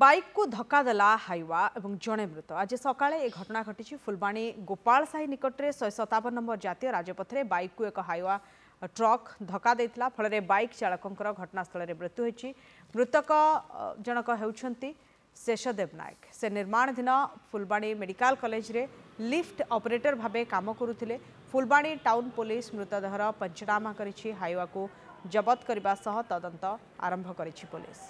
बइक कु धक्कादेला हावा एउटै मृत आज सकाले घटना घटिन्छ फुलवाणी गोपा साहित निकट सतावन नम्बर जातीय राजे बइक कु हाइवा ट्रक्का फले बइक चालक घटनास्थल मृत्यु हुन्छ मृतक जनक शेषदेव नायक से निर्माण दिन Phulbani medical college lift operator भावे कमे फुलवाणी टाउन पुलिस पोलिस मृतदेह पञ्चनामा हावाको जबतकोदन्त आरम्भ गरिस